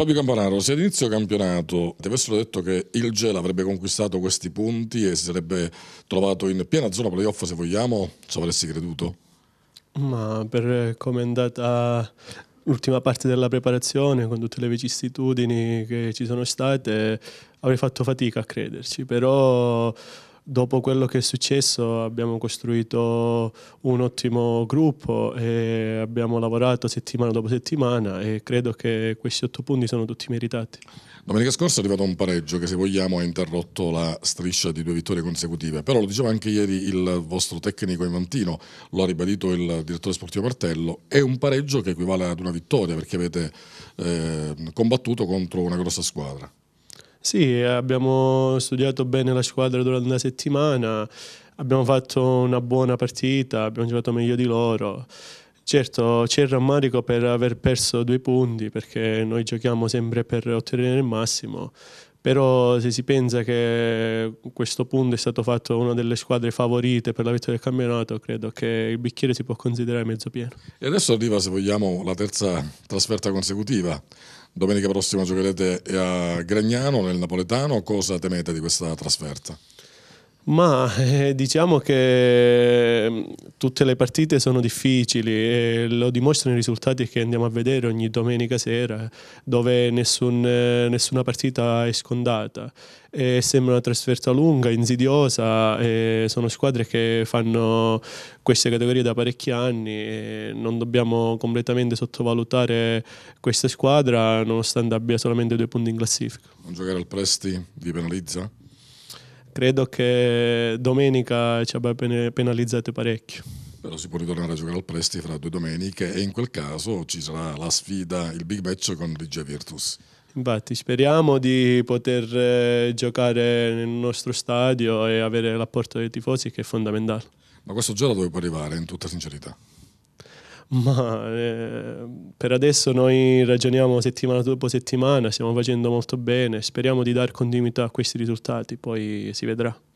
Fabio Campanaro, se all'inizio campionato ti avessero detto che il Gel avrebbe conquistato questi punti e si sarebbe trovato in piena zona playoff, se vogliamo, ci avresti creduto? Ma per come è andata l'ultima parte della preparazione, con tutte le vicissitudini che ci sono state, avrei fatto fatica a crederci, però dopo quello che è successo abbiamo costruito un ottimo gruppo e abbiamo lavorato settimana dopo settimana e credo che questi otto punti sono tutti meritati. Domenica scorsa è arrivato un pareggio che se vogliamo ha interrotto la striscia di due vittorie consecutive, però lo diceva anche ieri il vostro tecnico Imantino, lo ha ribadito il direttore sportivo Martello, è un pareggio che equivale ad una vittoria perché avete eh, combattuto contro una grossa squadra. Sì, abbiamo studiato bene la squadra durante una settimana, abbiamo fatto una buona partita, abbiamo giocato meglio di loro. Certo, c'è il rammarico per aver perso due punti perché noi giochiamo sempre per ottenere il massimo, però se si pensa che questo punto è stato fatto una delle squadre favorite per la vittoria del campionato, credo che il bicchiere si può considerare mezzo pieno. E adesso arriva, se vogliamo, la terza trasferta consecutiva Domenica prossima giocherete a Gragnano, nel Napoletano, cosa temete di questa trasferta? Ma eh, diciamo che mm, tutte le partite sono difficili e lo dimostrano i risultati che andiamo a vedere ogni domenica sera, dove nessun, eh, nessuna partita è scondata. E sembra una trasferta lunga, insidiosa, sono squadre che fanno queste categorie da parecchi anni non dobbiamo completamente sottovalutare questa squadra nonostante abbia solamente due punti in classifica. Non giocare al Presti vi penalizza? credo che domenica ci abbia penalizzato parecchio. Però si può ritornare a giocare al Presti fra due domeniche e in quel caso ci sarà la sfida, il big match con Regia Virtus. Infatti speriamo di poter eh, giocare nel nostro stadio e avere l'apporto dei tifosi che è fondamentale. Ma questo già dove può arrivare in tutta sincerità? Ma eh, per adesso noi ragioniamo settimana dopo settimana, stiamo facendo molto bene, speriamo di dare continuità a questi risultati, poi si vedrà.